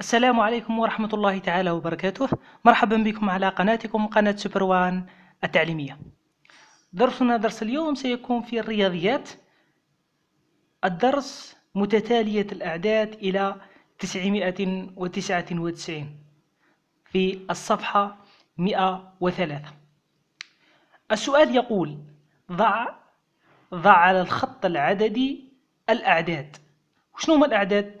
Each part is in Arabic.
السلام عليكم ورحمة الله تعالى وبركاته مرحبا بكم على قناتكم قناة سوبر وان التعليمية درسنا درس اليوم سيكون في الرياضيات الدرس متتالية الأعداد إلى 999 في الصفحة 103 السؤال يقول ضع ضع على الخط العددي الأعداد شنو هما الأعداد؟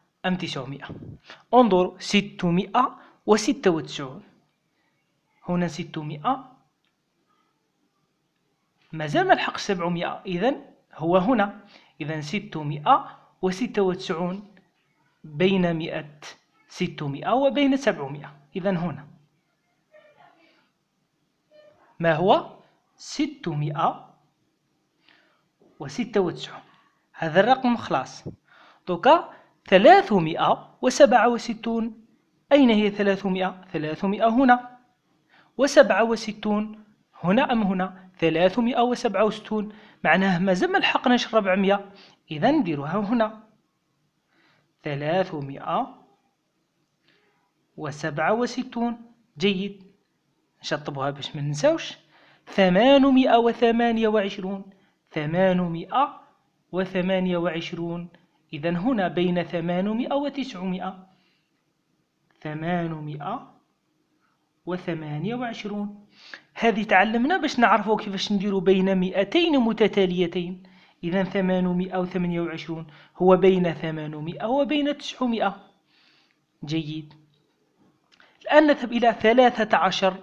أم تسعمائة انظر ستمائة وستة وتسعون هنا ستمائة مازال ما لحقش سبعمائة إذا هو هنا إذا ستمائة وستة وتسعون بين مئة ستمائة وبين سبعمائة إذا هنا ما هو ستمائة وستة وتسعون هذا الرقم خلاص دوكا ثلاثمائة وسبعة وستون أين هي ثلاثمائة؟ ثلاثمائة هنا وسبعة وستون هنا أم هنا؟ ثلاثمائة وسبعة وستون معناه مازال زم الحقناش ربعمية إذا نديروها هنا ثلاثمائة وسبعة وستون جيد نشطبوها باش ما ننساوش ثمانمائة وثمانية وعشرون ثمانمائة وثمانية وعشرون إذا هنا بين 800 و 900 800 و 28 هذه تعلمنا باش نعرفوا كيفاش نديروا بين 200 متتاليتين إذا 828 هو بين 800 وبين 900 جيد الآن نذهب إلى 13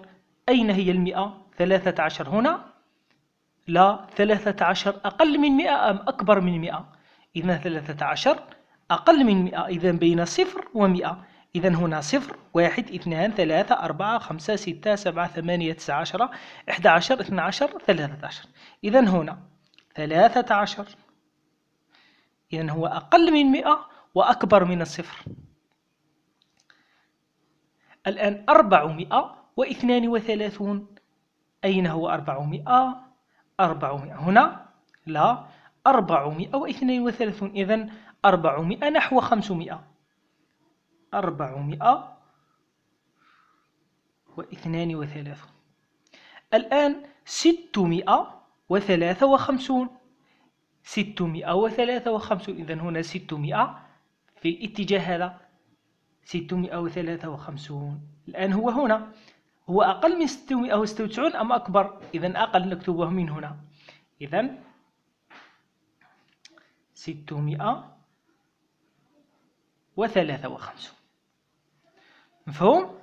أين هي المئة؟ 13 هنا لا 13 أقل من 100 أم أكبر من 100 إذا 13 أقل من 100 إذا بين صفر ومئة إذا هنا صفر واحد اثنان ثلاثة أربعة خمسة ستة سبعة ثمانية تسعة عشرة إحدى عشر اثنى عشر ثلاثة عشر إذا هنا ثلاثة عشر إذا هو أقل من مئة وأكبر من الصفر الآن أربعمائة واثنان وثلاثون أين هو أربعمائة أربعمائة هنا لا أربعمائة واثنين وثلاثون إذن أربعمائة نحو خمسمائة أربعمائة واثنان وثلاثون الآن ستمائة وثلاثة وخمسون ستمائة وثلاثة وخمسون إذن هنا ستمائة في الاتجاه هذا ستمائة وثلاثة وخمسون الآن هو هنا هو أقل من ستمائة وستة وتسعون أم أكبر؟ إذن أقل نكتبه من هنا إذن ستمائة وثلاثة وخمسون مفهوم؟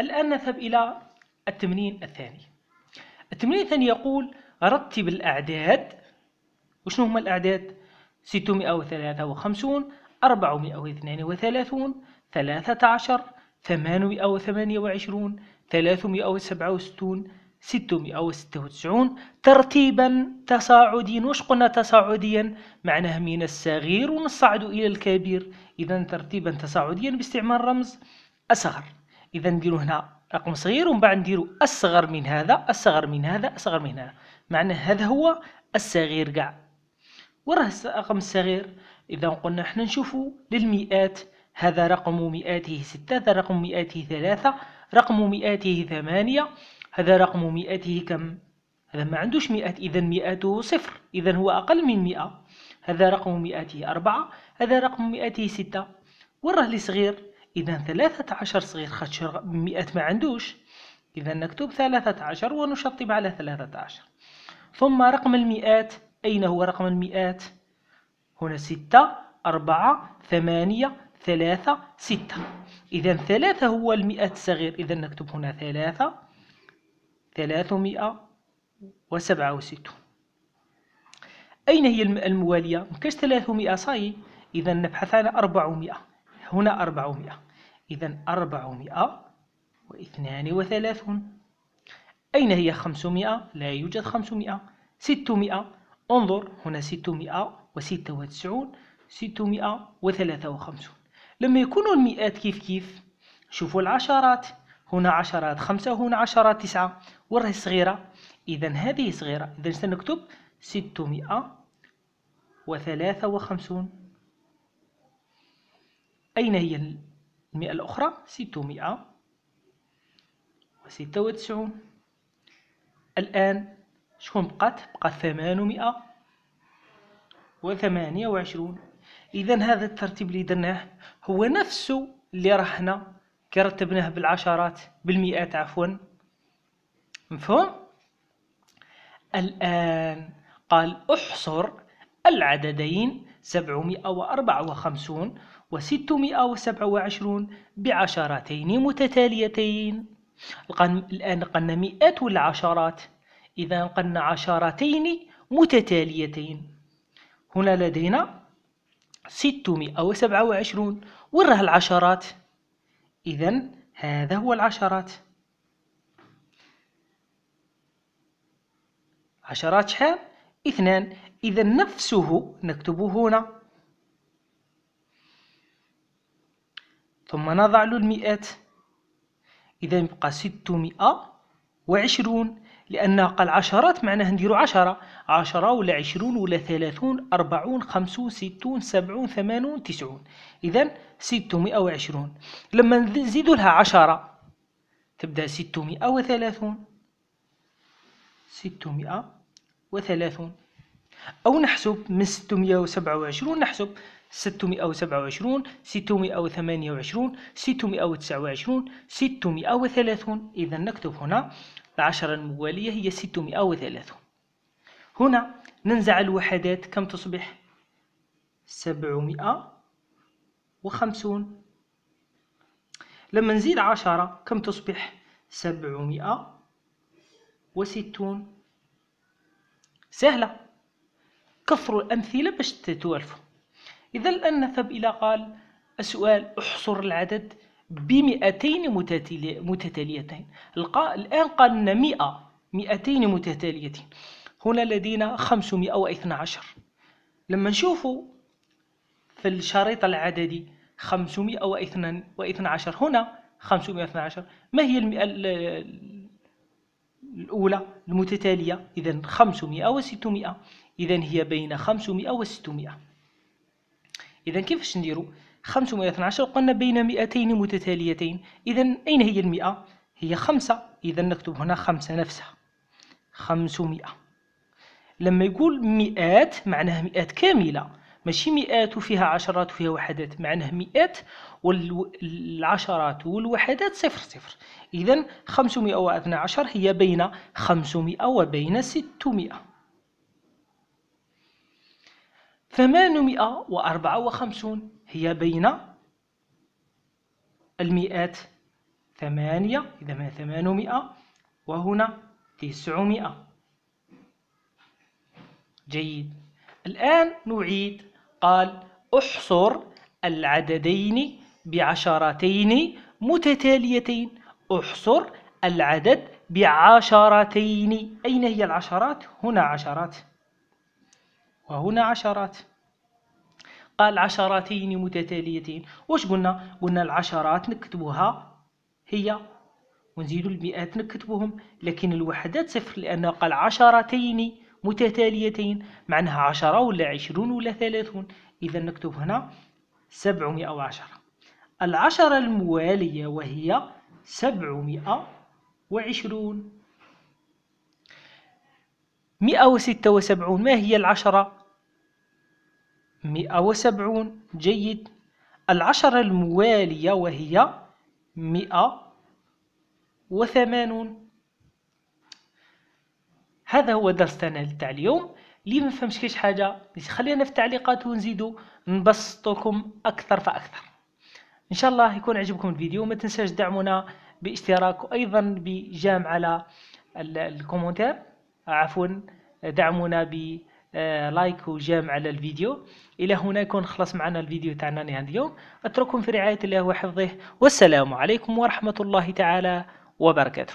الآن نذهب إلى التمرين الثاني التمرين الثاني يقول رتب الأعداد وشنو هما الأعداد؟ ستمائة وثلاثة وخمسون أربعمائة واثنان وثلاثون ثلاثة عشر ثمانمائة وثمانية وعشرون ثلاثمائة وسبعة وستون 696 ترتيبا تصاعديا واش قلنا تصاعديا معناه من الصغير ونصعد إلى الكبير إذا ترتيبا تصاعديا باستعمال رمز أصغر إذا نديرو هنا رقم صغير ومن بعد نديرو أصغر من هذا أصغر من هذا أصغر من هذا معناه هذا هو الصغير كاع وراه الرقم الصغير إذا قلنا حنا نشوفو للمئات هذا رقم مئاته ستة هذا رقم مئاته ثلاثة رقم مئاته ثمانية هذا رقم مئته كم؟ هذا ما عندوش مئات إذا مئاته صفر إذا هو أقل من مئة هذا رقم مئته أربعة هذا رقم مئته ستة لي صغير إذا ثلاثة عشر صغير خدش مئة ما عندوش إذا نكتب ثلاثة عشر ونشطب على ثلاثة عشر ثم رقم المئات أين هو رقم المئات؟ هنا ستة أربعة ثمانية ثلاثة ستة إذا ثلاثة هو المئة الصغير إذا نكتب هنا ثلاثة ثلاثمائة وسبعة وستون أين هي الموالية؟ مكاش ثلاثمائة صاي إذا نبحث على أربعمائة هنا أربعمائة إذا أربعمائة واثنان وثلاثون أين هي خمسمائة؟ لا يوجد خمسمائة ستمائة انظر هنا ستمائة وستة وتسعون ستمائة وثلاثة وخمسون لما يكون المئات كيف كيف شوفوا العشرات هنا عشرة خمسة وهنا عشرة تسعة وراهي صغيرة إذا هذه صغيرة إذا سنكتب ستمائة وثلاثة وخمسون أين هي المئة الأخرى ستمائة وستة وتسعون الآن شكون بقات بقات ثمانمائة وثمانية وعشرون إذا هذا الترتيب اللي درناه هو نفسه اللي راه كرتبناه بالعشرات بالمئات عفوا مفهوم الآن قال احصر العددين 754 و 627 بعشرتين متتاليتين الآن قلنا مئات عشرات إذا قلنا عشرتين متتاليتين هنا لدينا 627 وين راه العشرات إذا هذا هو العشرات عشرات شحال اثنان إذا نفسه نكتبه هنا ثم نضع له المئات إذا يبقى ستمائة وعشرون لأن قال عشرات معناه نديرو عشرة عشرة ولا عشرون ولا ثلاثون أربعون خمسون ستون سبعون ثمانون تسعون إذا ستمائة وعشرون لما نزيدو لها عشرة تبدأ ستمائة وثلاثون ستمائة وثلاثون أو نحسب من ستمائة وسبعة وعشرون نحسب وتسعة وعشرون ستمائة وثلاثون إذا نكتب هنا العشرة الموالية هي 603 هنا ننزع الوحدات كم تصبح 750 لما نزيد عشرة كم تصبح سبعمائة وستون سهلة كثروا الأمثلة باش تتوالفوا إذا الآن نذهب إلى قال السؤال احصر العدد بمئتين متتاليتين الآن قالنا مئة مئتين متتاليتين هنا لدينا خمسمائة واثنى عشر لما نشوفوا في الشريط العددي خمسمائة واثنى عشر هنا خمسمائة واثنى عشر ما هي المئة الأولى المتتالية إذا خمسمائة وستمائة إذا هي بين خمسمائة وستمائة إذا كيفاش نديرو 512 قلنا بين 200 متتاليتين إذا أين هي المئة؟ هي خمسة إذا نكتب هنا خمسة نفسها 500 لما يقول مئات معناها مئات كاملة ماشي مئات وفيها عشرات وفيها وحدات معناها مئات والعشرات والوحدات صفر صفر إذا 512 هي بين 500 وبين 600 854 هي بين المئات ثمانية إذا ما ثمانمائة وهنا تسعمائة جيد الآن نعيد قال احصر العددين بعشرتين متتاليتين احصر العدد بعشرتين أين هي العشرات؟ هنا عشرات وهنا عشرات قال عشراتين متتاليتين واش قلنا قلنا العشرات نكتبوها هي ونزيدوا المئات نكتبوهم لكن الوحدات صفر لأنه قال عشرتين متتاليتين معناها عشرة ولا عشرون ولا ثلاثون إذا نكتب هنا سبعمائة وعشرة العشرة الموالية وهي سبعمائة وعشرون مئة وستة وسبعون ما هي العشرة مئة وسبعون جيد العشرة الموالية وهي مئة وثمانون هذا هو درسنا تاع اليوم لي ما فهمش كاش حاجه خلينا في التعليقات ونزيدو نبسطوكم اكثر فاكثر ان شاء الله يكون عجبكم الفيديو ما تنساش دعمونا باشتراك وايضا بجام على الكومنتار عفوا دعمونا ب آه، لايك وجيم على الفيديو الى هنا يكون خلص معنا الفيديو تاعنا نهايه اليوم اترككم في رعايه الله وحفظه والسلام عليكم ورحمه الله تعالى وبركاته